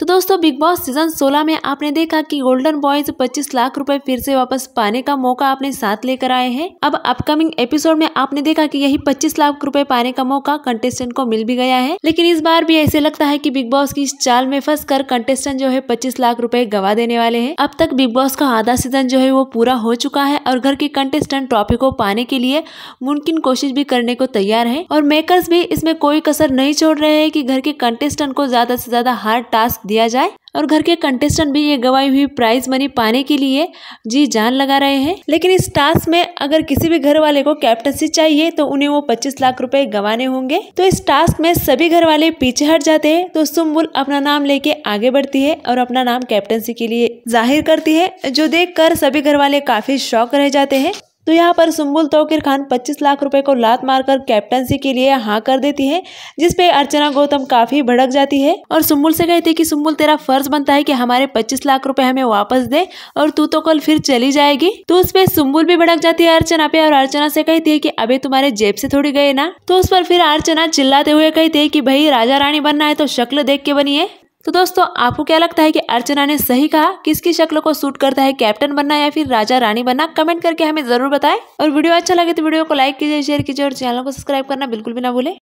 तो दोस्तों big boss season 16 में आपने देखा कि गोल्डन बॉयज 25 लाख रुपए फिर से वापस पाने का मौका अपने साथ लेकर आए हैं अब अपकमिंग एपिसोड में आपने देखा कि यही 25 लाख रुपए पाने का मौका कंटेस्टेंट को मिल भी गया है लेकिन इस बार भी ऐसे लगता है कि बिग बॉस की इस चाल में फंस कर कंटेस्टेंट जो है पच्चीस लाख रूपए गवा देने वाले है अब तक बिग बॉस का आधा सीजन जो है वो पूरा हो चुका है और घर के कंटेस्टेंट ट्रॉफी को पाने के लिए मुमकिन कोशिश भी करने को तैयार है और मेकर्स भी इसमें कोई कसर नहीं छोड़ रहे हैं की घर के कंटेस्टेंट को ज्यादा ऐसी ज्यादा हार्ड टास्क दिया जाए और घर के कंटेस्टेंट भी ये गवाई हुई प्राइज मनी पाने के लिए जी जान लगा रहे हैं लेकिन इस टास्क में अगर किसी भी घर वाले को कैप्टनसी चाहिए तो उन्हें वो 25 लाख रुपए गंवाने होंगे तो इस टास्क में सभी घर वाले पीछे हट जाते हैं तो सुम्बुल अपना नाम लेके आगे बढ़ती है और अपना नाम कैप्टनसी के लिए जाहिर करती है जो देख कर सभी घर वाले काफी शौक रह जाते हैं तो यहाँ पर सुम्बुल तोकिर खान 25 लाख रुपए को लात मारकर कैप्टनसी के लिए हाँ कर देती है जिसपे अर्चना गौतम काफी भड़क जाती है और सुम्बुल से कहती है कि सुम्बुल तेरा फर्ज बनता है कि हमारे 25 लाख रुपए हमें वापस दे और तू तो कल फिर चली जाएगी तो उस पर सुम्बुल भी भड़क जाती है अर्चना पे और अर्चना से कहती है की अभी तुम्हारे जेब से थोड़ी गए ना तो उस पर फिर अर्चना चिल्लाते हुए कहती है की भाई राजा रानी बनना है तो शक्ल देख के बनी तो दोस्तों आपको क्या लगता है कि अर्चना ने सही कहा किसकी शक्ल को सूट करता है कैप्टन बनना या फिर राजा रानी बनना कमेंट करके हमें जरूर बताएं और वीडियो अच्छा लगे तो वीडियो को लाइक कीजिए शेयर कीजिए और चैनल को सब्सक्राइब करना बिल्कुल भी ना भूलें